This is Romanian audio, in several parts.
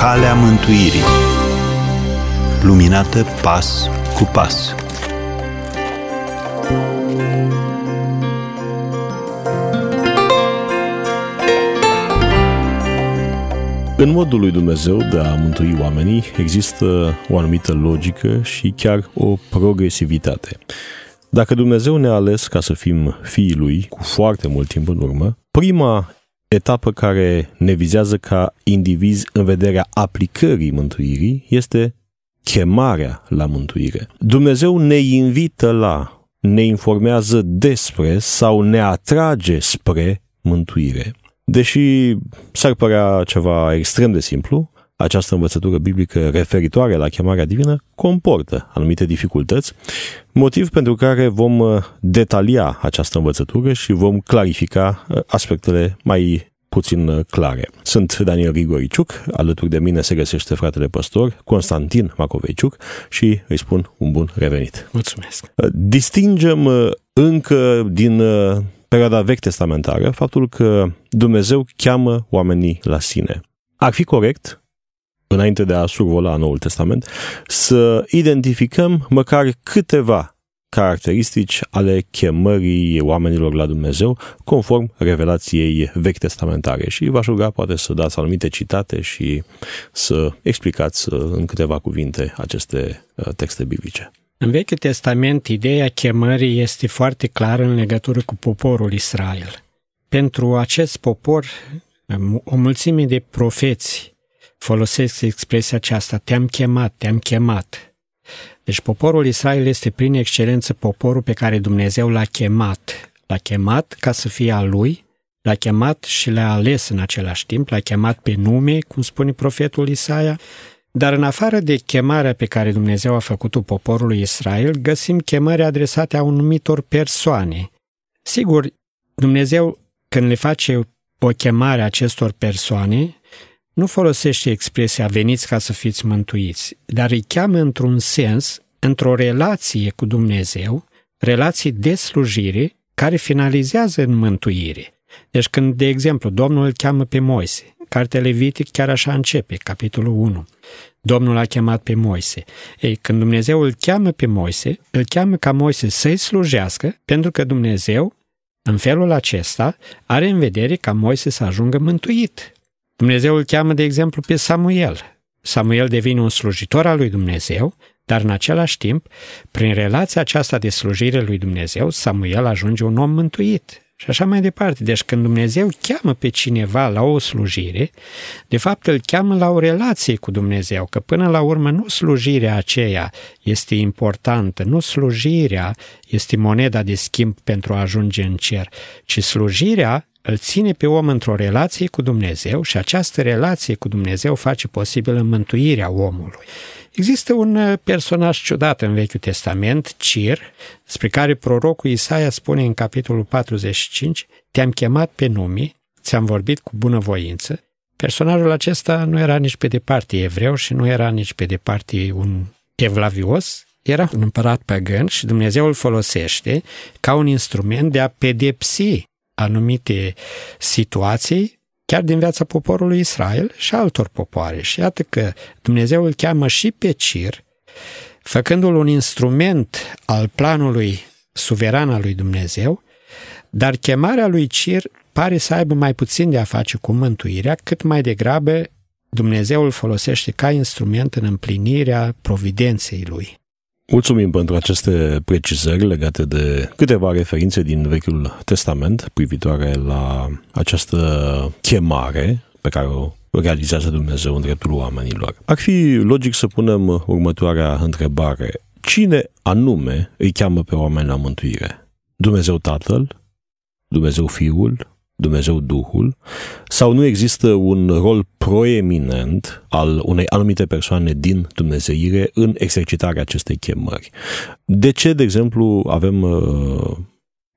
Calea mântuirii Luminată pas cu pas În modul lui Dumnezeu de a mântui oamenii există o anumită logică și chiar o progresivitate. Dacă Dumnezeu ne-a ales ca să fim fiii lui cu foarte mult timp în urmă, prima etapă care ne vizează ca indivizi în vederea aplicării mântuirii este chemarea la mântuire. Dumnezeu ne invită la, ne informează despre sau ne atrage spre mântuire. Deși s-ar părea ceva extrem de simplu, această învățătură biblică referitoare la chemarea divină comportă anumite dificultăți, motiv pentru care vom uh, detalia această învățătură și vom clarifica uh, aspectele mai puțin uh, clare. Sunt Daniel Rigoriciuc, alături de mine se găsește fratele păstor Constantin Macoveciuc și îi spun un bun revenit. Mulțumesc! Distingem încă din perioada vechi testamentară faptul că Dumnezeu cheamă oamenii la sine. Ar fi corect înainte de a survola Noul Testament, să identificăm măcar câteva caracteristici ale chemării oamenilor la Dumnezeu conform revelației vechi testamentare și v-aș ruga poate să dați anumite citate și să explicați uh, în câteva cuvinte aceste uh, texte biblice. În Vechiul Testament, ideea chemării este foarte clară în legătură cu poporul Israel. Pentru acest popor, um, o mulțime de profeți folosesc expresia aceasta, te-am chemat, te-am chemat. Deci poporul Israel este prin excelență poporul pe care Dumnezeu l-a chemat. L-a chemat ca să fie al lui, l-a chemat și l-a ales în același timp, l-a chemat pe nume, cum spune profetul Isaia, dar în afară de chemarea pe care Dumnezeu a făcut-o poporului Israel, găsim chemări adresate a anumitor persoane. Sigur, Dumnezeu, când le face o chemare acestor persoane, nu folosește expresia veniți ca să fiți mântuiți, dar îi cheamă într-un sens, într-o relație cu Dumnezeu, relații de slujire care finalizează în mântuire. Deci când, de exemplu, Domnul îl cheamă pe Moise, Cartea Levitic chiar așa începe, capitolul 1. Domnul a chemat pe Moise. Ei, când Dumnezeu îl cheamă pe Moise, îl cheamă ca Moise să-i slujească, pentru că Dumnezeu, în felul acesta, are în vedere ca Moise să ajungă mântuit, Dumnezeu îl cheamă, de exemplu, pe Samuel. Samuel devine un slujitor al lui Dumnezeu, dar în același timp, prin relația aceasta de slujire lui Dumnezeu, Samuel ajunge un om mântuit, și așa mai departe. Deci când Dumnezeu cheamă pe cineva la o slujire, de fapt îl cheamă la o relație cu Dumnezeu, că până la urmă nu slujirea aceea este importantă, nu slujirea este moneda de schimb pentru a ajunge în cer, ci slujirea îl ține pe om într-o relație cu Dumnezeu și această relație cu Dumnezeu face posibilă mântuirea omului. Există un uh, personaj ciudat în Vechiul Testament, Cir, despre care prorocul Isaia spune în capitolul 45, Te-am chemat pe nume, ți-am vorbit cu bunăvoință. Personajul acesta nu era nici pe departe evreu și nu era nici pe departe un evlavios, era un împărat păgân și Dumnezeu îl folosește ca un instrument de a pedepsi anumite situații chiar din viața poporului Israel și altor popoare. Și iată că Dumnezeu îl cheamă și pe Cir, făcându-l un instrument al planului suveran al lui Dumnezeu, dar chemarea lui Cir pare să aibă mai puțin de a face cu mântuirea, cât mai degrabă Dumnezeu îl folosește ca instrument în împlinirea providenței lui. Mulțumim pentru aceste precizări legate de câteva referințe din Vechiul Testament privitoare la această chemare pe care o realizează Dumnezeu în dreptul oamenilor. Ar fi logic să punem următoarea întrebare. Cine anume îi cheamă pe oameni la mântuire? Dumnezeu Tatăl? Dumnezeu Fiul? Dumnezeu Duhul, sau nu există un rol proeminent al unei anumite persoane din Dumnezeire în exercitarea acestei chemări. De ce, de exemplu, avem uh,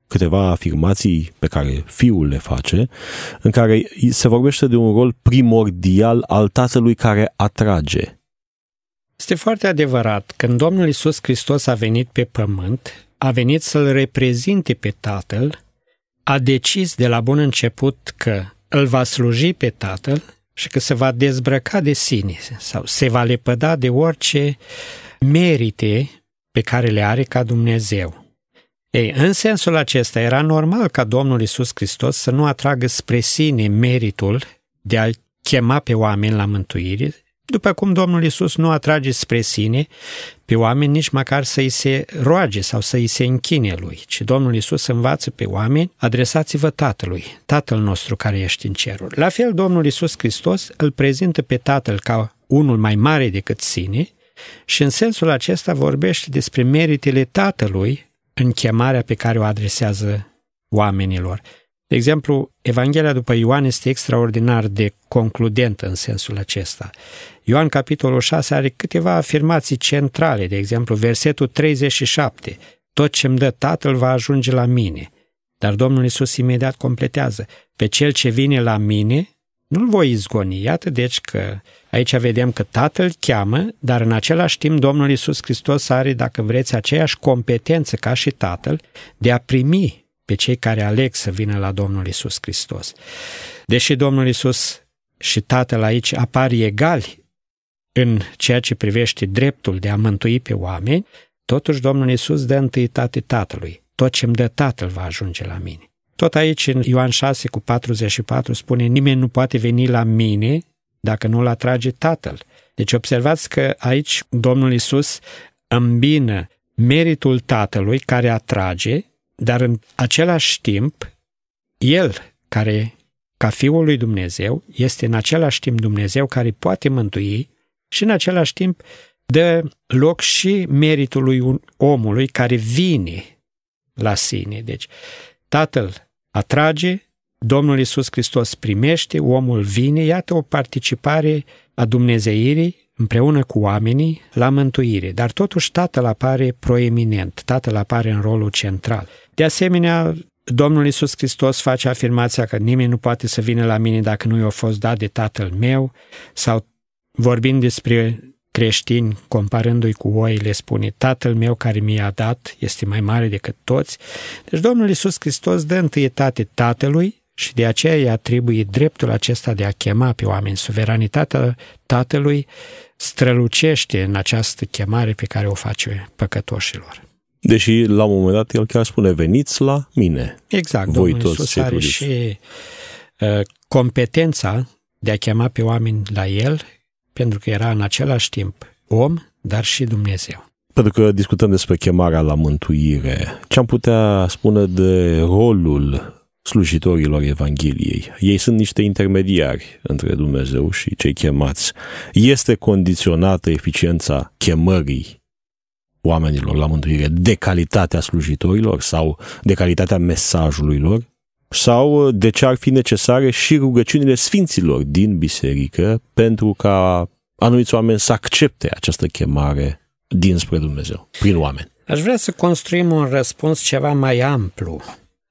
câteva afirmații pe care fiul le face, în care se vorbește de un rol primordial al tatălui care atrage. Este foarte adevărat, când Domnul Isus Hristos a venit pe pământ, a venit să-L reprezinte pe Tatăl a decis de la bun început că îl va sluji pe tatăl și că se va dezbrăca de sine sau se va lepăda de orice merite pe care le are ca Dumnezeu. Ei, în sensul acesta era normal ca Domnul Isus Hristos să nu atragă spre sine meritul de a chema pe oameni la mântuire, după cum Domnul Isus nu atrage spre sine pe oameni nici măcar să-i se roage sau să-i se închine lui, ci Domnul Isus învață pe oameni, adresați-vă Tatălui, Tatăl nostru care ești în ceruri. La fel, Domnul Isus Hristos îl prezintă pe Tatăl ca unul mai mare decât sine și în sensul acesta vorbește despre meritele Tatălui în chemarea pe care o adresează oamenilor. De exemplu, Evanghelia după Ioan este extraordinar de concludentă în sensul acesta. Ioan, capitolul 6, are câteva afirmații centrale, de exemplu, versetul 37, tot ce îmi dă Tatăl va ajunge la mine. Dar Domnul Isus imediat completează, pe cel ce vine la mine, nu-l voi izgoni. Iată deci că aici vedem că Tatăl cheamă, dar în același timp Domnul Isus Hristos are, dacă vreți, aceeași competență ca și Tatăl de a primi pe cei care aleg să vină la Domnul Isus Hristos. Deși Domnul Isus și Tatăl aici apar egali în ceea ce privește dreptul de a mântui pe oameni, totuși Domnul Isus dă întâietate Tatălui. Tot ce îmi dă Tatăl va ajunge la mine. Tot aici, în Ioan 6 cu 44, spune Nimeni nu poate veni la mine dacă nu-l atrage Tatăl. Deci observați că aici Domnul Isus îmbină meritul Tatălui care atrage dar în același timp, El, care ca Fiul lui Dumnezeu, este în același timp Dumnezeu care poate mântui și în același timp dă loc și meritului omului care vine la sine. Deci, Tatăl atrage, Domnul Isus Hristos primește, omul vine, iată o participare a Dumnezeirii împreună cu oamenii la mântuire, dar totuși Tatăl apare proeminent, Tatăl apare în rolul central. De asemenea, Domnul Isus Hristos face afirmația că nimeni nu poate să vină la mine dacă nu i-a fost dat de Tatăl meu sau vorbind despre creștini, comparându-i cu oile, spune Tatăl meu care mi-a dat este mai mare decât toți. Deci Domnul Isus Hristos dă întâietate Tatălui și de aceea îi atribuie dreptul acesta de a chema pe oameni. Suveranitatea Tatălui strălucește în această chemare pe care o face păcătoșilor. Deși, la un moment dat, el chiar spune, veniți la mine. Exact, voi Domnul toți Iisus are și uh, competența de a chema pe oameni la el, pentru că era în același timp om, dar și Dumnezeu. Pentru că discutăm despre chemarea la mântuire, ce am putea spune de rolul slujitorilor Evangheliei. Ei sunt niște intermediari între Dumnezeu și cei chemați. Este condiționată eficiența chemării oamenilor la mântuire, de calitatea slujitorilor sau de calitatea mesajului lor, sau uh, de ce ar fi necesare și rugăciunile sfinților din biserică pentru ca anumiți oameni să accepte această chemare dinspre Dumnezeu, prin oameni. Aș vrea să construim un răspuns ceva mai amplu.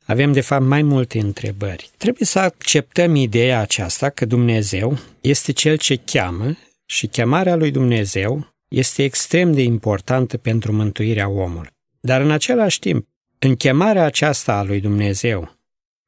Avem, de fapt, mai multe întrebări. Trebuie să acceptăm ideea aceasta că Dumnezeu este Cel ce cheamă și chemarea lui Dumnezeu este extrem de importantă pentru mântuirea omului. Dar în același timp, în chemarea aceasta a lui Dumnezeu,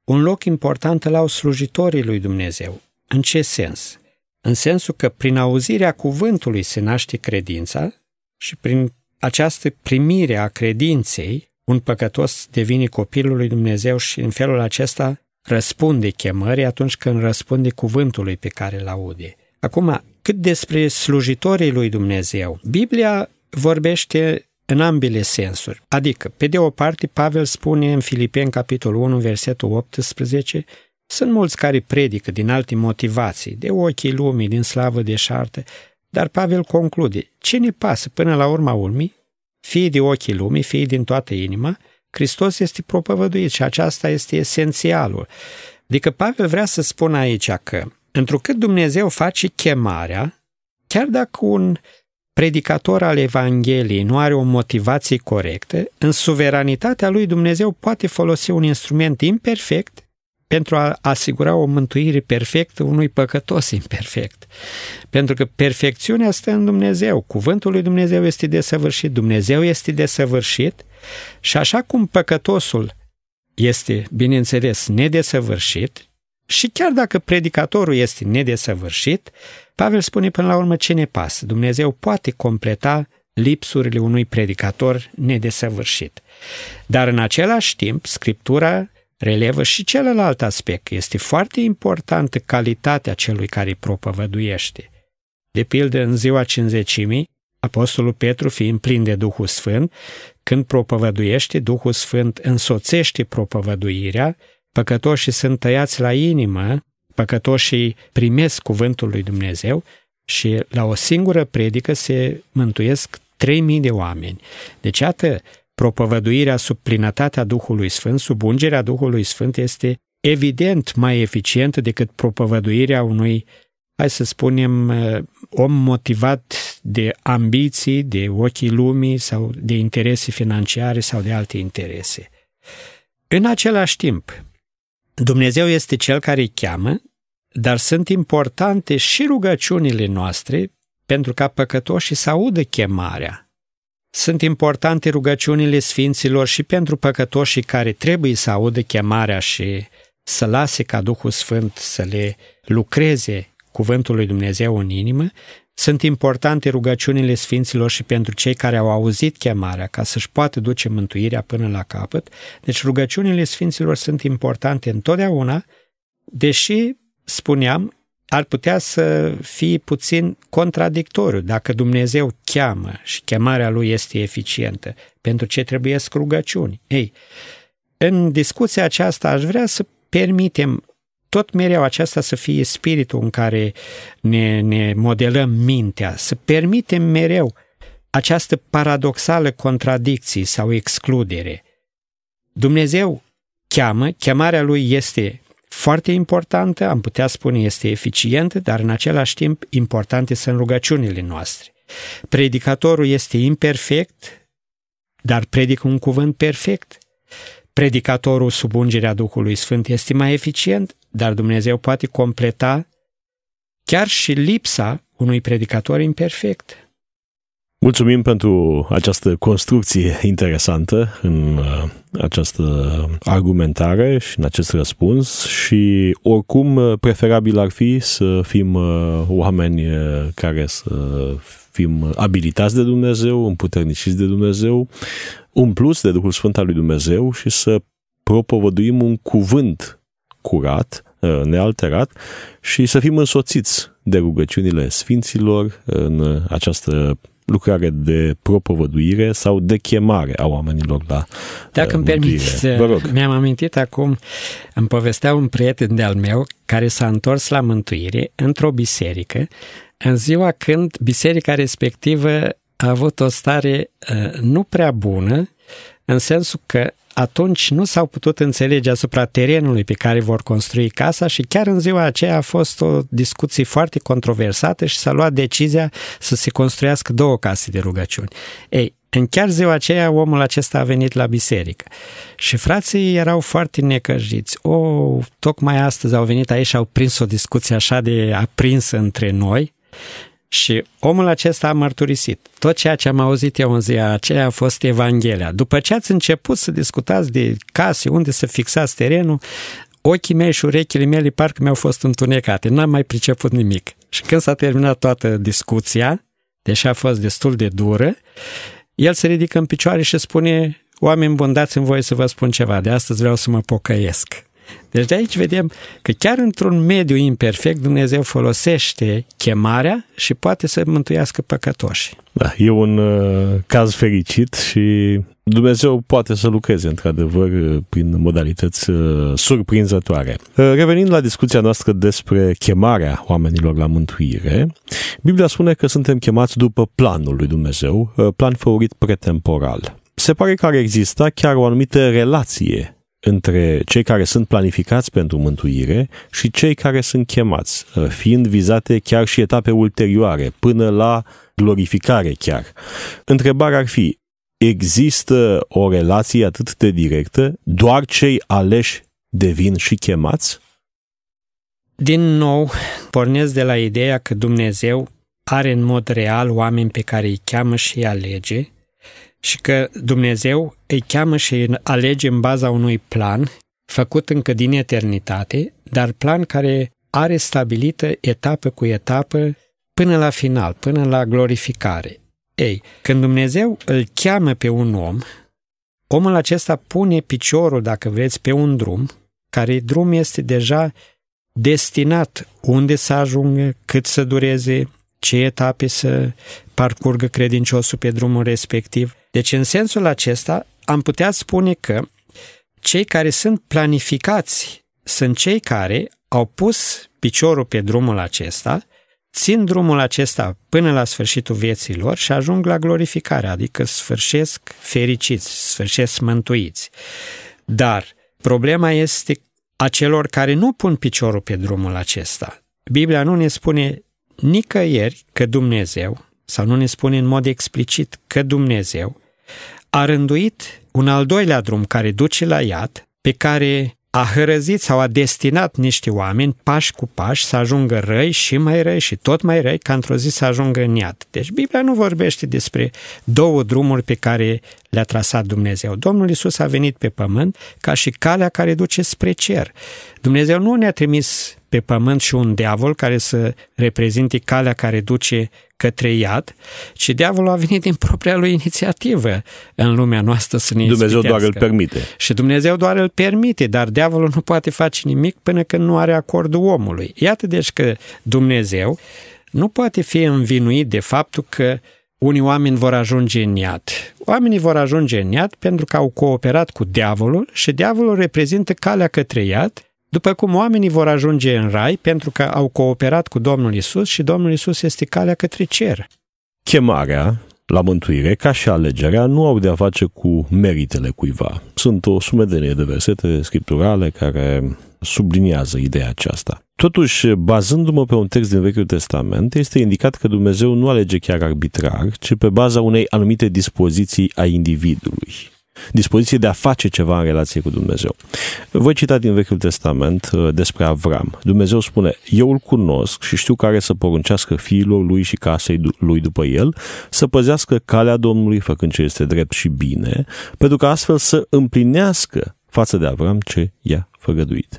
un loc important îl au slujitorii lui Dumnezeu. În ce sens? În sensul că prin auzirea cuvântului se naște credința și prin această primire a credinței, un păcătos devine copilul lui Dumnezeu și în felul acesta răspunde chemării atunci când răspunde cuvântului pe care îl aude. Acum, cât despre slujitorii lui Dumnezeu, Biblia vorbește în ambele sensuri. Adică, pe de o parte, Pavel spune în Filipeni, capitolul 1, versetul 18, sunt mulți care predică din alte motivații, de ochii lumii, din slavă de șartă, dar Pavel conclude, cine pasă până la urma urmii, fie de ochii lumii, fie din toată inima, Hristos este propovăduit și aceasta este esențialul. Adică Pavel vrea să spună aici că Întrucât Dumnezeu face chemarea, chiar dacă un predicator al Evangheliei nu are o motivație corectă, în suveranitatea lui Dumnezeu poate folosi un instrument imperfect pentru a asigura o mântuire perfectă unui păcătos imperfect. Pentru că perfecțiunea stă în Dumnezeu, cuvântul lui Dumnezeu este desăvârșit, Dumnezeu este desăvârșit și așa cum păcătosul este, bineînțeles, nedesăvârșit, și chiar dacă predicatorul este nedesăvârșit, Pavel spune până la urmă ce ne pasă. Dumnezeu poate completa lipsurile unui predicator nedesăvârșit. Dar în același timp, Scriptura relevă și celălalt aspect. Este foarte importantă calitatea celui care propovăduiește. De pildă, în ziua cinzecimii, Apostolul Petru, fiind plin de Duhul Sfânt, când propovăduiește, Duhul Sfânt însoțește propovăduirea, păcătoșii sunt tăiați la inimă, păcătoșii primesc cuvântul lui Dumnezeu și la o singură predică se mântuiesc 3.000 de oameni. Deci, iată, propovăduirea sub plinătatea Duhului Sfânt, sub ungerea Duhului Sfânt este evident mai eficientă decât propovăduirea unui, hai să spunem, om motivat de ambiții, de ochii lumii sau de interese financiare sau de alte interese. În același timp, Dumnezeu este Cel care îi cheamă, dar sunt importante și rugăciunile noastre pentru ca păcătoșii să audă chemarea. Sunt importante rugăciunile sfinților și pentru păcătoșii care trebuie să audă chemarea și să lase ca Duhul Sfânt să le lucreze cuvântul lui Dumnezeu în inimă, sunt importante rugăciunile sfinților și pentru cei care au auzit chemarea ca să-și poată duce mântuirea până la capăt. Deci rugăciunile sfinților sunt importante întotdeauna, deși, spuneam, ar putea să fie puțin contradictoriu. Dacă Dumnezeu cheamă și chemarea lui este eficientă, pentru ce trebuie rugăciuni? Ei, în discuția aceasta aș vrea să permitem tot mereu aceasta să fie spiritul în care ne, ne modelăm mintea, să permitem mereu această paradoxală contradicție sau excludere. Dumnezeu cheamă, chemarea lui este foarte importantă, am putea spune este eficientă, dar în același timp importante sunt rugăciunile noastre. Predicatorul este imperfect, dar predică un cuvânt perfect predicatorul sub ungerea Duhului Sfânt este mai eficient, dar Dumnezeu poate completa chiar și lipsa unui predicator imperfect. Mulțumim pentru această construcție interesantă în uh, această argumentare și în acest răspuns și oricum uh, preferabil ar fi să fim uh, oameni care să fim abilitați de Dumnezeu, împuterniciți de Dumnezeu, umpluți de Duhul Sfânt al lui Dumnezeu și să propovăduim un cuvânt curat, uh, nealterat și să fim însoțiți de rugăciunile Sfinților în această lucrare de propovăduire sau de chemare a oamenilor la uh, Dacă îmi permiți, uh, mi-am amintit acum, îmi povestea un prieten de-al meu care s-a întors la mântuire într-o biserică în ziua când biserica respectivă a avut o stare ă, nu prea bună, în sensul că atunci nu s-au putut înțelege asupra terenului pe care vor construi casa și chiar în ziua aceea a fost o discuție foarte controversată și s-a luat decizia să se construiască două case de rugăciuni. Ei, în chiar ziua aceea omul acesta a venit la biserică și frații erau foarte necăjiți. O, tocmai astăzi au venit aici și au prins o discuție așa de aprinsă între noi, și omul acesta a mărturisit. Tot ceea ce am auzit eu în ziua aceea a fost Evanghelia. După ce ați început să discutați de case, unde să fixați terenul, ochii mei și urechile mele parcă mi-au fost întunecate. N-am mai priceput nimic. Și când s-a terminat toată discuția, deși a fost destul de dură, el se ridică în picioare și spune, oameni buni, dați-mi voie să vă spun ceva, de astăzi vreau să mă pocăiesc. Deci de aici vedem că chiar într-un mediu imperfect Dumnezeu folosește chemarea și poate să mântuiască păcătoși. Da, e un uh, caz fericit și Dumnezeu poate să lucreze, într-adevăr, uh, prin modalități uh, surprinzătoare. Uh, revenind la discuția noastră despre chemarea oamenilor la mântuire, Biblia spune că suntem chemați după planul lui Dumnezeu, uh, plan favorit pretemporal. Se pare că ar exista chiar o anumită relație între cei care sunt planificați pentru mântuire și cei care sunt chemați, ă, fiind vizate chiar și etape ulterioare, până la glorificare chiar. Întrebarea ar fi, există o relație atât de directă? Doar cei aleși devin și chemați? Din nou, pornesc de la ideea că Dumnezeu are în mod real oameni pe care îi cheamă și îi alege, și că Dumnezeu îi cheamă și îi alege în baza unui plan făcut încă din eternitate, dar plan care are stabilită etapă cu etapă până la final, până la glorificare. Ei, când Dumnezeu îl cheamă pe un om, omul acesta pune piciorul, dacă vreți, pe un drum, care drum este deja destinat unde să ajungă, cât să dureze, ce etape să parcurgă credinciosul pe drumul respectiv. Deci, în sensul acesta, am putea spune că cei care sunt planificați sunt cei care au pus piciorul pe drumul acesta, țin drumul acesta până la sfârșitul vieții lor și ajung la glorificare, adică sfârșesc fericiți, sfârșesc mântuiți. Dar problema este a celor care nu pun piciorul pe drumul acesta. Biblia nu ne spune nicăieri că Dumnezeu sau nu ne spune în mod explicit că Dumnezeu a rânduit un al doilea drum care duce la iad, pe care a hărăzit sau a destinat niște oameni pași cu pași să ajungă răi și mai răi și tot mai răi ca într-o zi să ajungă în iad. Deci Biblia nu vorbește despre două drumuri pe care le-a trasat Dumnezeu. Domnul Isus a venit pe pământ ca și calea care duce spre cer. Dumnezeu nu ne-a trimis pe pământ și un diavol care să reprezinte calea care duce către iad, ci diavolul a venit din propria lui inițiativă în lumea noastră să ne Dumnezeu doar îl permite. Și Dumnezeu doar îl permite, dar diavolul nu poate face nimic până când nu are acordul omului. Iată deci că Dumnezeu nu poate fi învinuit de faptul că unii oameni vor ajunge în iad. Oamenii vor ajunge în iad pentru că au cooperat cu diavolul și diavolul reprezintă calea către iad după cum oamenii vor ajunge în rai pentru că au cooperat cu Domnul Isus și Domnul Isus este calea către cer. Chemarea la mântuire, ca și alegerea, nu au de-a face cu meritele cuiva. Sunt o sumedenie de versete scripturale care subliniază ideea aceasta. Totuși, bazându-mă pe un text din Vechiul Testament, este indicat că Dumnezeu nu alege chiar arbitrar, ci pe baza unei anumite dispoziții a individului dispoziție de a face ceva în relație cu Dumnezeu. Voi cita din Vechiul Testament uh, despre Avram. Dumnezeu spune, eu îl cunosc și știu care să poruncească fiilor lui și casei lui după el, să păzească calea Domnului făcând ce este drept și bine, pentru că astfel să împlinească față de Avram ce i-a făgăduit.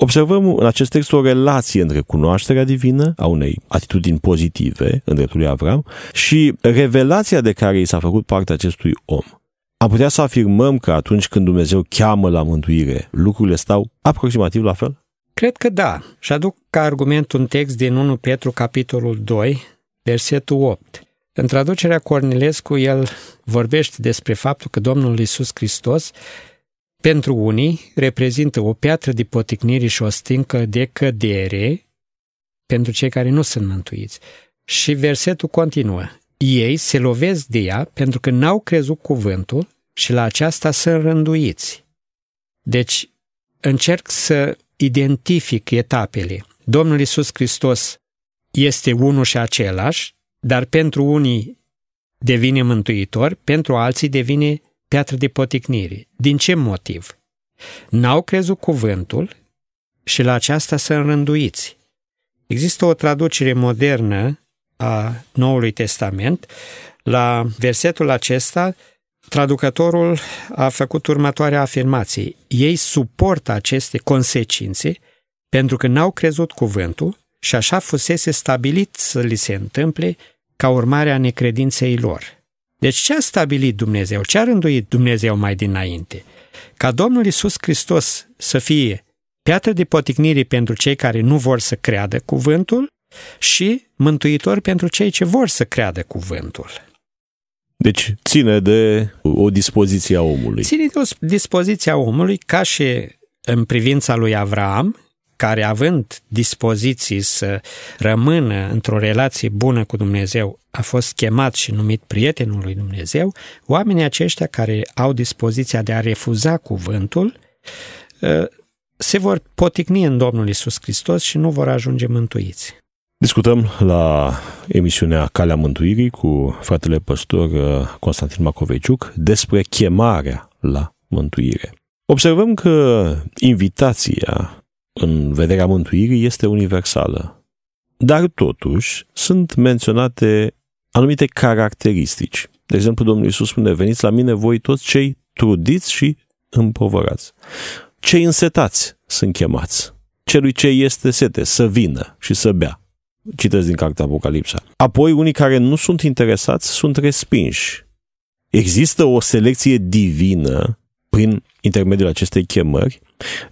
Observăm în acest text o relație între cunoașterea divină a unei atitudini pozitive în dreptul lui Avram și revelația de care i s-a făcut parte acestui om. Am putea să afirmăm că atunci când Dumnezeu cheamă la mântuire, lucrurile stau aproximativ la fel? Cred că da. Și aduc ca argument un text din 1 Petru, capitolul 2, versetul 8. În traducerea Cornilescu, el vorbește despre faptul că Domnul Isus Hristos pentru unii reprezintă o piatră de poticnire și o stincă de cădere pentru cei care nu sunt mântuiți. Și versetul continuă. Ei se lovesc de ea pentru că n-au crezut cuvântul și la aceasta sunt rânduiți. Deci, încerc să identific etapele. Domnul Isus Hristos este unul și același, dar pentru unii devine mântuitor, pentru alții devine piatră de poticnire. Din ce motiv? N-au crezut cuvântul și la aceasta sunt rânduiți. Există o traducere modernă a Noului Testament, la versetul acesta, traducătorul a făcut următoarea afirmație. Ei suportă aceste consecințe pentru că n-au crezut cuvântul și așa fusese stabilit să li se întâmple ca urmare a necredinței lor. Deci ce a stabilit Dumnezeu? Ce a rânduit Dumnezeu mai dinainte? Ca Domnul Isus Hristos să fie piatră de poticnire pentru cei care nu vor să creadă cuvântul și mântuitor pentru cei ce vor să creadă cuvântul. Deci ține de o dispoziție a omului. Ține de o dispoziție a omului ca și în privința lui Avram, care având dispoziții să rămână într-o relație bună cu Dumnezeu, a fost chemat și numit prietenul lui Dumnezeu, oamenii aceștia care au dispoziția de a refuza cuvântul, ă, se vor poticni în Domnul Isus Hristos și nu vor ajunge mântuiți. Discutăm la emisiunea Calea Mântuirii cu fratele păstor uh, Constantin Macoveciuc despre chemarea la mântuire. Observăm că invitația în vederea mântuirii este universală, dar totuși sunt menționate anumite caracteristici. De exemplu, Domnul Iisus spune, veniți la mine voi toți cei trudiți și împovărați. Cei însetați sunt chemați. Celui ce este sete să vină și să bea Citesc din cartea Apocalipsa. Apoi, unii care nu sunt interesați sunt respinși. Există o selecție divină prin intermediul acestei chemări.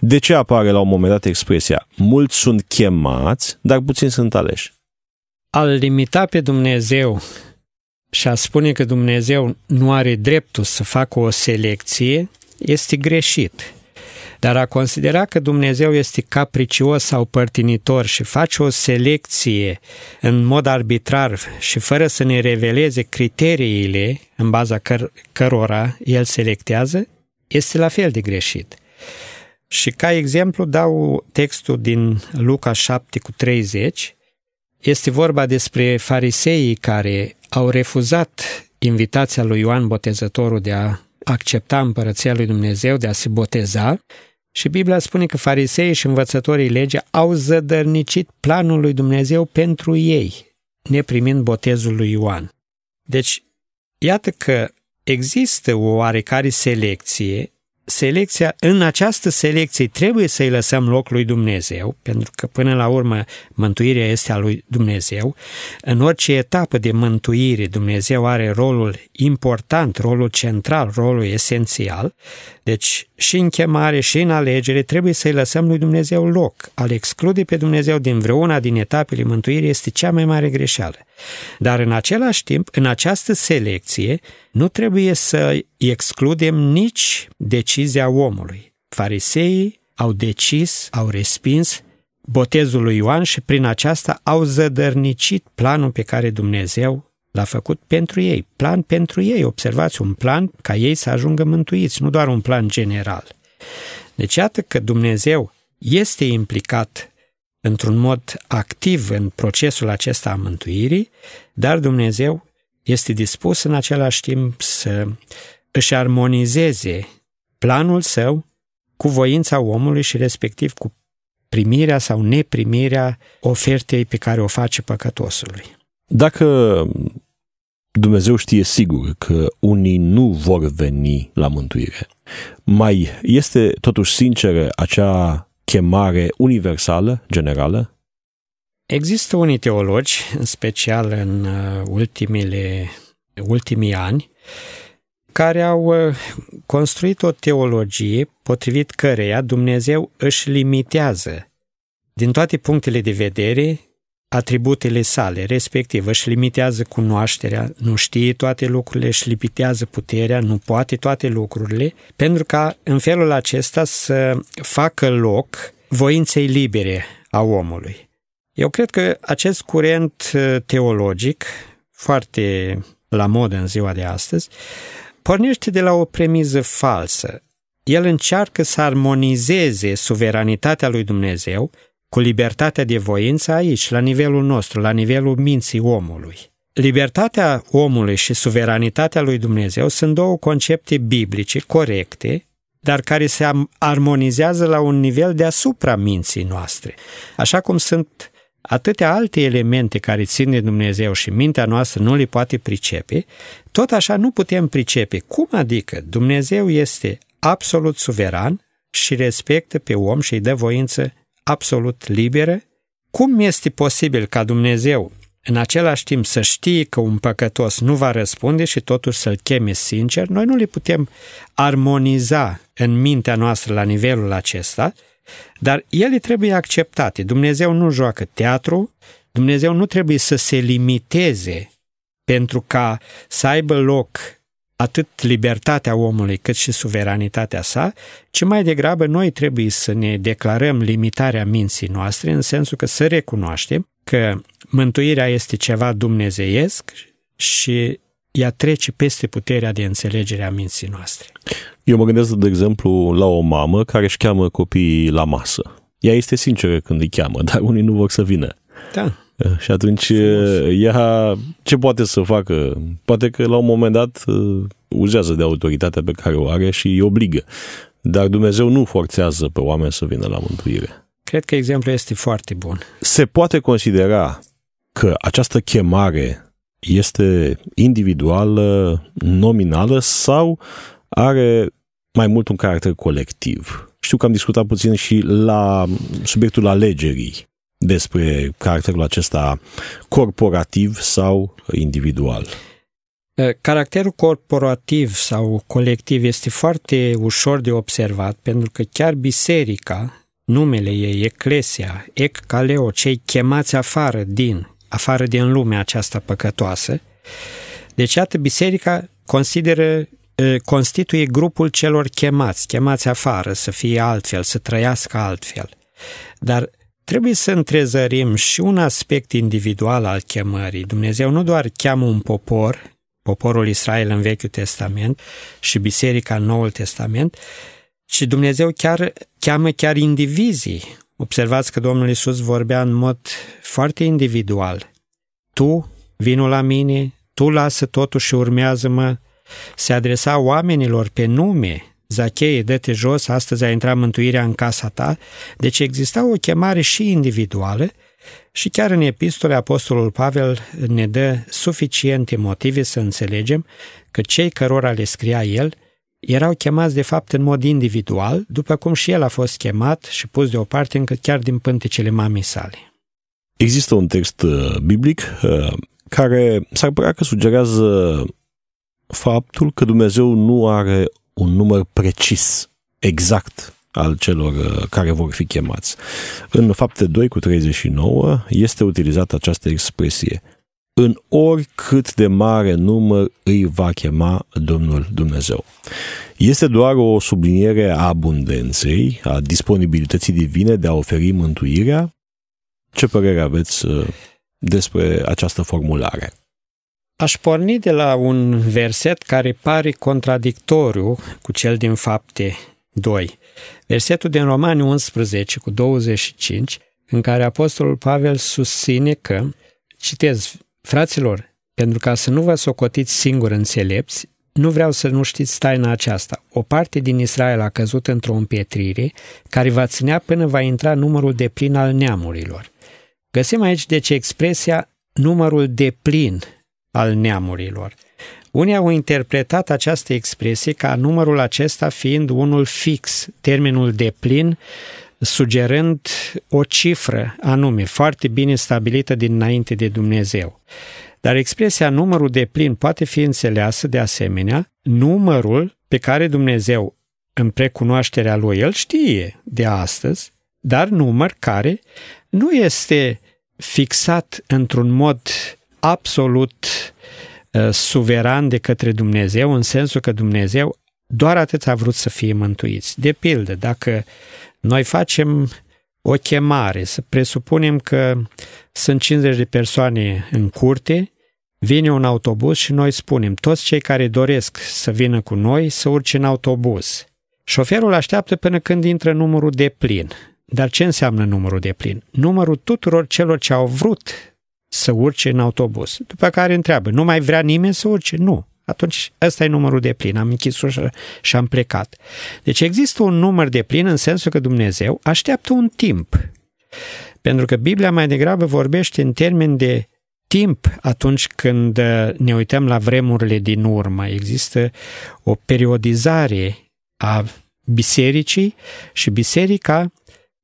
De ce apare la un moment dat expresia mulți sunt chemați, dar puțini sunt aleși? Al limita pe Dumnezeu și a spune că Dumnezeu nu are dreptul să facă o selecție este greșit. Dar a considera că Dumnezeu este capricios sau părtinitor și face o selecție în mod arbitrar și fără să ne reveleze criteriile în baza căr- cărora El selectează, este la fel de greșit. Și ca exemplu dau textul din Luca 7 cu 30, este vorba despre fariseii care au refuzat invitația lui Ioan Botezătorul de a accepta împărăția lui Dumnezeu, de a se boteza, și Biblia spune că farisei și învățătorii legii au zădărnicit planul lui Dumnezeu pentru ei, neprimind botezul lui Ioan. Deci, iată că există o oarecare selecție selecția, în această selecție trebuie să-i lăsăm loc lui Dumnezeu, pentru că până la urmă mântuirea este a lui Dumnezeu. În orice etapă de mântuire Dumnezeu are rolul important, rolul central, rolul esențial deci și în chemare și în alegere trebuie să-i lăsăm lui Dumnezeu loc. Al exclude pe Dumnezeu din vreuna din etapele mântuirii este cea mai mare greșeală. Dar în același timp, în această selecție, nu trebuie să excludem nici decizia omului. Fariseii au decis, au respins botezul lui Ioan și prin aceasta au zădărnicit planul pe care Dumnezeu L-a făcut pentru ei, plan pentru ei. Observați, un plan ca ei să ajungă mântuiți, nu doar un plan general. Deci iată că Dumnezeu este implicat într-un mod activ în procesul acesta a mântuirii, dar Dumnezeu este dispus în același timp să își armonizeze planul său cu voința omului și respectiv cu primirea sau neprimirea ofertei pe care o face păcătosului. Dacă Dumnezeu știe sigur că unii nu vor veni la mântuire. Mai este totuși sinceră acea chemare universală, generală? Există unii teologi, în special în uh, ultimile, ultimii ani, care au uh, construit o teologie potrivit căreia Dumnezeu își limitează din toate punctele de vedere atributele sale, respectiv își limitează cunoașterea, nu știe toate lucrurile, își limitează puterea, nu poate toate lucrurile, pentru ca în felul acesta să facă loc voinței libere a omului. Eu cred că acest curent uh, teologic, foarte la modă în ziua de astăzi, pornește de la o premiză falsă. El încearcă să armonizeze suveranitatea lui Dumnezeu cu libertatea de voință aici, la nivelul nostru, la nivelul minții omului. Libertatea omului și suveranitatea lui Dumnezeu sunt două concepte biblice corecte, dar care se armonizează la un nivel deasupra minții noastre. Așa cum sunt atâtea alte elemente care țin de Dumnezeu și mintea noastră nu le poate pricepe, tot așa nu putem pricepe cum adică Dumnezeu este absolut suveran și respectă pe om și îi dă voință absolut libere, cum este posibil ca Dumnezeu în același timp să știe că un păcătos nu va răspunde și totuși să-l cheme sincer, noi nu le putem armoniza în mintea noastră la nivelul acesta, dar ele trebuie acceptate. Dumnezeu nu joacă teatru, Dumnezeu nu trebuie să se limiteze pentru ca să aibă loc atât libertatea omului cât și suveranitatea sa, ci mai degrabă noi trebuie să ne declarăm limitarea minții noastre în sensul că să recunoaștem că mântuirea este ceva dumnezeiesc și ea trece peste puterea de înțelegere a minții noastre. Eu mă gândesc, de exemplu, la o mamă care își cheamă copiii la masă. Ea este sinceră când îi cheamă, dar unii nu vor să vină. Da. Eh, și atunci ea eh, ce poate să facă? Poate că la un moment dat eh, uzează de autoritatea pe care o are și îi obligă. Dar Dumnezeu nu forțează pe oameni să vină la mântuire. Cred că exemplul este foarte bun. Se poate considera că această chemare este individuală, nominală sau are mai mult un caracter colectiv. Știu că am discutat puțin și la subiectul alegerii despre caracterul acesta corporativ sau individual? Eh, caracterul corporativ sau colectiv este foarte ușor de observat pentru că chiar biserica, numele ei, eclesia, eccaleo, cei chemați afară din, afară din lumea aceasta păcătoasă, deci iată, biserica consideră eh, constituie grupul celor chemați, chemați afară, să fie altfel, să trăiască altfel. Dar trebuie să întrezărim și un aspect individual al chemării. Dumnezeu nu doar cheamă un popor, poporul Israel în Vechiul Testament și biserica în Noul Testament, ci Dumnezeu chiar cheamă chiar indivizii. Observați că Domnul Isus vorbea în mod foarte individual. Tu, vinul la mine, tu lasă totul și urmează-mă. Se adresa oamenilor pe nume, Zacheie, dă-te jos, astăzi a intrat mântuirea în casa ta. Deci exista o chemare și individuală și chiar în epistole Apostolul Pavel ne dă suficiente motive să înțelegem că cei cărora le scria el erau chemați de fapt în mod individual, după cum și el a fost chemat și pus deoparte încă chiar din pântecele mamei sale. Există un text uh, biblic uh, care s-ar părea că sugerează faptul că Dumnezeu nu are un număr precis, exact, al celor uh, care vor fi chemați. În fapte 2 cu 39 este utilizată această expresie. În oricât de mare număr îi va chema Domnul Dumnezeu. Este doar o subliniere a abundenței, a disponibilității divine de a oferi mântuirea. Ce părere aveți uh, despre această formulare? Aș porni de la un verset care pare contradictoriu cu cel din Fapte 2. Versetul din Romani 11 cu 25, în care Apostolul Pavel susține că, citez, fraților, pentru ca să nu vă socotiți singuri înțelepți, nu vreau să nu știți taina aceasta. O parte din Israel a căzut într-o împietrire care va ținea până va intra numărul de plin al neamurilor. Găsim aici deci expresia numărul de plin al neamurilor. Unii au interpretat această expresie ca numărul acesta fiind unul fix, termenul de plin, sugerând o cifră anume, foarte bine stabilită dinainte de Dumnezeu. Dar expresia numărul de plin poate fi înțeleasă de asemenea numărul pe care Dumnezeu, în precunoașterea lui, el știe de astăzi, dar număr care nu este fixat într-un mod absolut uh, suveran de către Dumnezeu, în sensul că Dumnezeu doar atât a vrut să fie mântuiți. De pildă, dacă noi facem o chemare, să presupunem că sunt 50 de persoane în curte, vine un autobuz și noi spunem, toți cei care doresc să vină cu noi, să urce în autobuz. Șoferul așteaptă până când intră numărul de plin. Dar ce înseamnă numărul de plin? Numărul tuturor celor ce au vrut să urce în autobuz. După care întreabă, nu mai vrea nimeni să urce? Nu. Atunci ăsta e numărul de plin, am închis ușa și am plecat. Deci există un număr de plin în sensul că Dumnezeu așteaptă un timp. Pentru că Biblia mai degrabă vorbește în termen de timp atunci când uh, ne uităm la vremurile din urmă. Există o periodizare a bisericii și biserica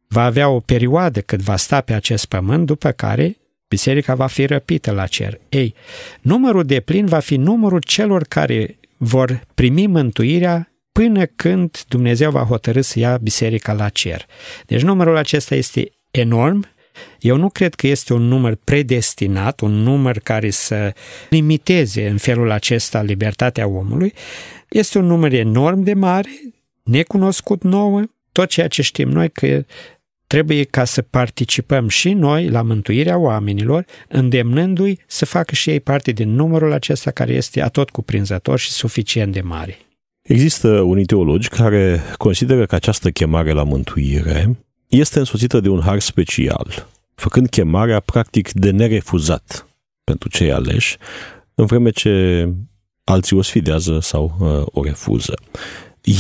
va avea o perioadă cât va sta pe acest pământ, după care biserica va fi răpită la cer. Ei, numărul de plin va fi numărul celor care vor primi mântuirea până când Dumnezeu va hotărâ să ia biserica la cer. Deci numărul acesta este enorm. Eu nu cred că este un număr predestinat, un număr care să limiteze în felul acesta libertatea omului. Este un număr enorm de mare, necunoscut nouă, tot ceea ce știm noi că Trebuie ca să participăm și noi la mântuirea oamenilor, îndemnându-i să facă și ei parte din numărul acesta care este atot cuprinzător și suficient de mare. Există unii teologi care consideră că această chemare la mântuire este însoțită de un har special, făcând chemarea practic de nerefuzat pentru cei aleși, în vreme ce alții o sfidează sau uh, o refuză.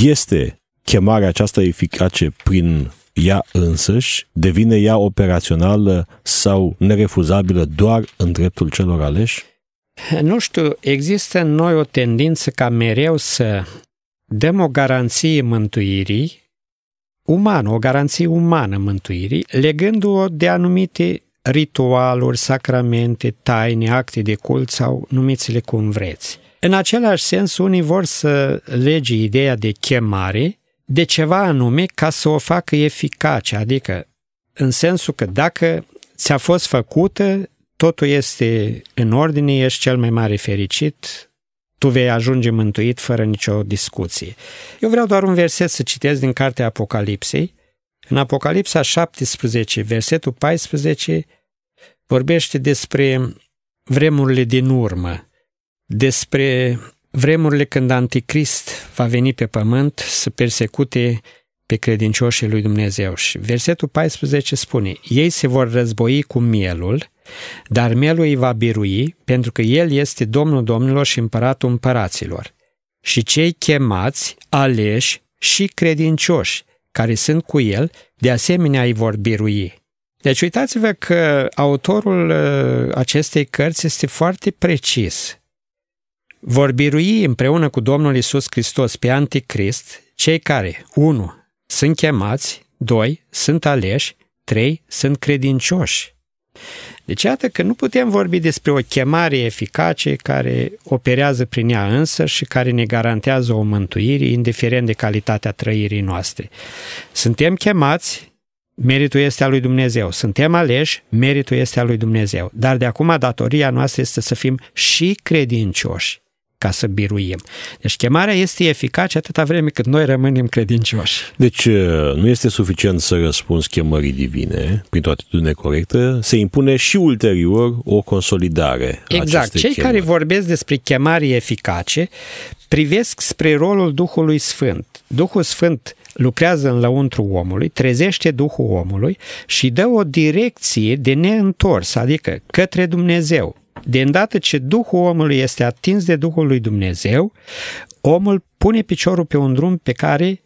Este chemarea aceasta eficace prin ea însăși, devine ea operațională sau nerefuzabilă doar în dreptul celor aleși? Nu știu, există în noi o tendință ca mereu să dăm o garanție mântuirii umană, o garanție umană mântuirii, legându-o de anumite ritualuri, sacramente, taine, acte de cult sau numiți-le cum vreți. În același sens, unii vor să lege ideea de chemare de ceva anume ca să o facă eficace, adică în sensul că dacă ți-a fost făcută, totul este în ordine, ești cel mai mare fericit, tu vei ajunge mântuit fără nicio discuție. Eu vreau doar un verset să citesc din cartea Apocalipsei. În Apocalipsa 17, versetul 14, vorbește despre vremurile din urmă, despre vremurile când anticrist va veni pe pământ să persecute pe credincioșii lui Dumnezeu. Și versetul 14 spune, ei se vor război cu mielul, dar mielul îi va birui, pentru că el este Domnul Domnilor și Împăratul Împăraților. Și cei chemați, aleși și credincioși care sunt cu el, de asemenea îi vor birui. Deci uitați-vă că autorul ă, acestei cărți este foarte precis vor birui împreună cu Domnul Isus Hristos pe Anticrist cei care, 1. sunt chemați, 2. sunt aleși, 3. sunt credincioși. Deci iată că nu putem vorbi despre o chemare eficace care operează prin ea însă și care ne garantează o mântuire indiferent de calitatea trăirii noastre. Suntem chemați, meritul este al lui Dumnezeu. Suntem aleși, meritul este al lui Dumnezeu. Dar de acum datoria noastră este să fim și credincioși ca să biruim. Deci chemarea este eficace atâta vreme cât noi rămânem credincioși. Deci uh, nu este suficient să răspunzi chemării divine prin toate atitudine corectă, se impune și ulterior o consolidare. Exact. Cei chemări. care vorbesc despre chemare eficace privesc spre rolul Duhului Sfânt. Duhul Sfânt lucrează în lăuntru omului, trezește Duhul omului și dă o direcție de neîntors, adică către Dumnezeu, de îndată ce Duhul omului este atins de Duhul lui Dumnezeu, omul pune piciorul pe un drum pe care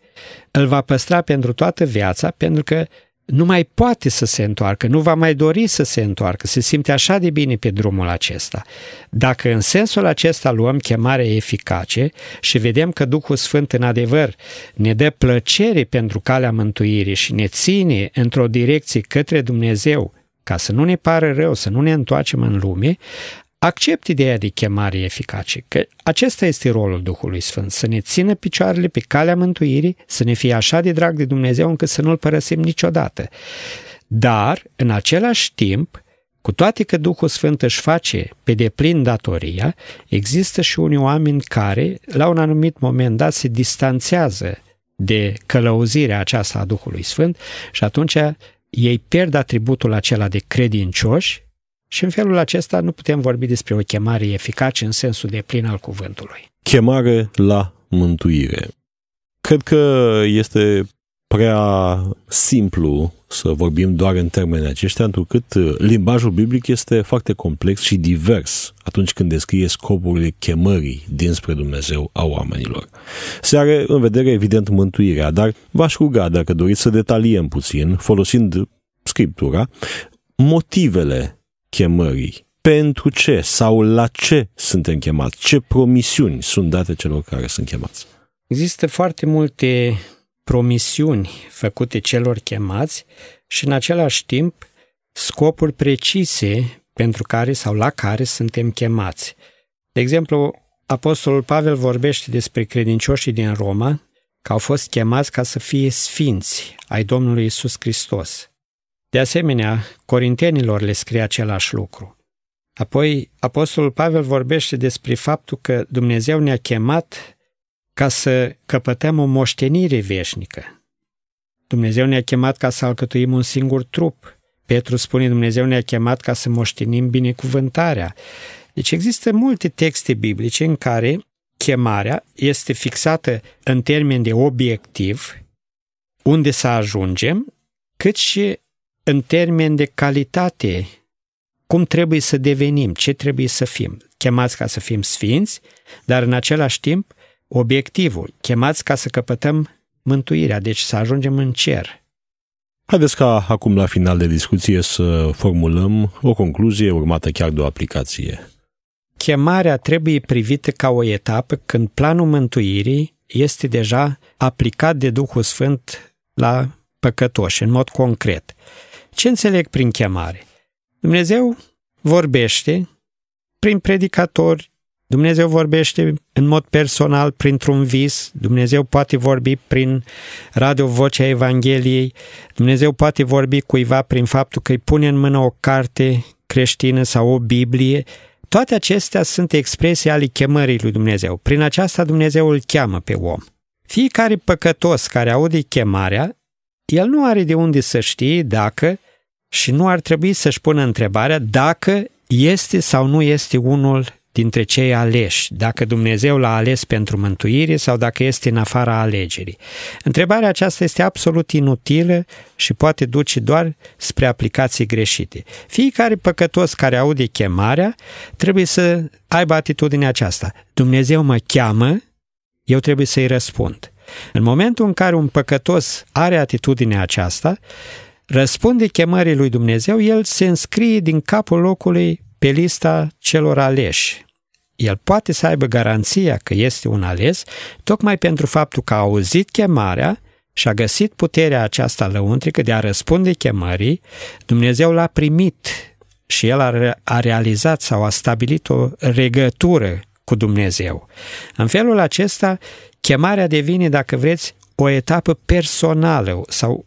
îl va păstra pentru toată viața, pentru că nu mai poate să se întoarcă, nu va mai dori să se întoarcă, se simte așa de bine pe drumul acesta. Dacă în sensul acesta luăm chemarea eficace și vedem că Duhul Sfânt în adevăr ne dă plăcere pentru calea mântuirii și ne ține într-o direcție către Dumnezeu ca să nu ne pare rău, să nu ne întoarcem în lume, accept ideea de chemare eficace, că acesta este rolul Duhului Sfânt, să ne țină picioarele pe calea mântuirii, să ne fie așa de drag de Dumnezeu încât să nu-L părăsim niciodată. Dar, în același timp, cu toate că Duhul Sfânt își face pe deplin datoria, există și unii oameni care, la un anumit moment dat, se distanțează de călăuzirea aceasta a Duhului Sfânt și atunci ei pierd atributul acela de credincioși și în felul acesta nu putem vorbi despre o chemare eficace în sensul de plin al cuvântului. Chemare la mântuire. Cred că este prea simplu să vorbim doar în termeni aceștia, întrucât uh, limbajul biblic este foarte complex și divers atunci când descrie scopurile chemării dinspre Dumnezeu a oamenilor. Se are în vedere, evident, mântuirea, dar v-aș ruga, dacă doriți să detaliem puțin, folosind scriptura, motivele chemării pentru ce sau la ce suntem chemați, ce promisiuni sunt date celor care sunt chemați. Există foarte multe promisiuni făcute celor chemați și în același timp scopuri precise pentru care sau la care suntem chemați. De exemplu, Apostolul Pavel vorbește despre credincioșii din Roma că au fost chemați ca să fie sfinți ai Domnului Isus Hristos. De asemenea, corintenilor le scrie același lucru. Apoi, Apostolul Pavel vorbește despre faptul că Dumnezeu ne-a chemat ca să căpătăm o moștenire veșnică. Dumnezeu ne-a chemat ca să alcătuim un singur trup. Petru spune, Dumnezeu ne-a chemat ca să moștenim binecuvântarea. Deci există multe texte biblice în care chemarea este fixată în termen de obiectiv, unde să ajungem, cât și în termen de calitate, cum trebuie să devenim, ce trebuie să fim. Chemați ca să fim sfinți, dar în același timp obiectivul, chemați ca să căpătăm mântuirea, deci să ajungem în cer. Haideți ca acum la final de discuție să formulăm o concluzie urmată chiar de o aplicație. Chemarea trebuie privită ca o etapă când planul mântuirii este deja aplicat de Duhul Sfânt la păcătoși, în mod concret. Ce înțeleg prin chemare? Dumnezeu vorbește prin predicatori, Dumnezeu vorbește în mod personal printr-un vis, Dumnezeu poate vorbi prin radio vocea Evangheliei, Dumnezeu poate vorbi cuiva prin faptul că îi pune în mână o carte creștină sau o Biblie. Toate acestea sunt expresii ale chemării lui Dumnezeu. Prin aceasta Dumnezeu îl cheamă pe om. Fiecare păcătos care aude chemarea, el nu are de unde să știe dacă și nu ar trebui să-și pună întrebarea dacă este sau nu este unul dintre cei aleși, dacă Dumnezeu l-a ales pentru mântuire sau dacă este în afara alegerii. Întrebarea aceasta este absolut inutilă și poate duce doar spre aplicații greșite. Fiecare păcătos care aude chemarea trebuie să aibă atitudinea aceasta. Dumnezeu mă cheamă, eu trebuie să-i răspund. În momentul în care un păcătos are atitudinea aceasta, răspunde chemării lui Dumnezeu, el se înscrie din capul locului pe lista celor aleși, el poate să aibă garanția că este un ales, tocmai pentru faptul că a auzit chemarea și a găsit puterea aceasta lăuntrică de a răspunde chemării, Dumnezeu l-a primit și el a, a realizat sau a stabilit o regătură cu Dumnezeu. În felul acesta, chemarea devine, dacă vreți, o etapă personală sau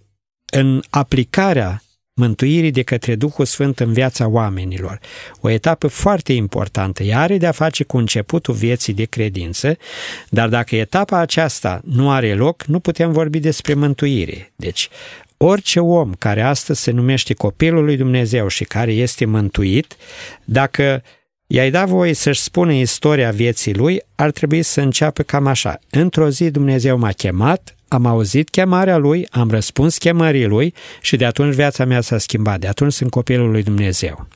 în aplicarea mântuirii de către Duhul Sfânt în viața oamenilor. O etapă foarte importantă, ea are de-a face cu începutul vieții de credință, dar dacă etapa aceasta nu are loc, nu putem vorbi despre mântuire. Deci, orice om care astăzi se numește copilul lui Dumnezeu și care este mântuit, dacă i-ai da voie să-și spune istoria vieții lui, ar trebui să înceapă cam așa. Într-o zi Dumnezeu m-a chemat, am auzit chemarea lui, am răspuns chemării lui și de atunci viața mea s-a schimbat. De atunci sunt copilul lui Dumnezeu.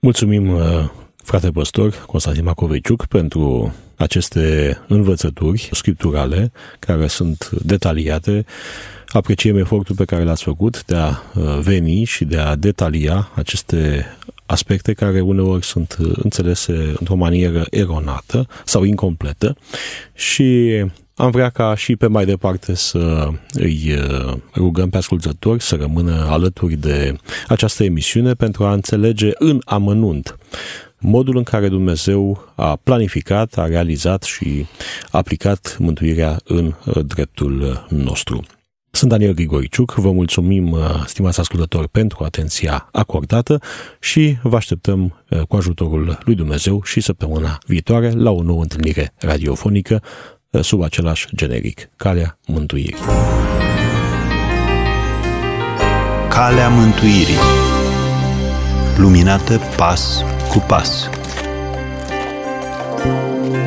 Mulțumim, uh, frate păstor Constantin Macoveciuc, pentru aceste învățături scripturale care sunt detaliate. Apreciem efortul pe care l-ați făcut de a uh, veni și de a detalia aceste aspecte care uneori sunt uh, înțelese într-o manieră eronată sau incompletă și am vrea ca și pe mai departe să îi uh, rugăm pe ascultători să rămână alături de această emisiune pentru a înțelege în amănunt modul în care Dumnezeu a planificat, a realizat și aplicat mântuirea în uh, dreptul uh, nostru. Sunt Daniel Grigoriciuc, vă mulțumim, stimați ascultători, pentru atenția acordată și vă așteptăm cu ajutorul lui Dumnezeu și săptămâna viitoare la o nouă întâlnire radiofonică Eh, sub același generic, Calea Mântuirii. Calea Mântuirii Luminată pas cu pas Thank you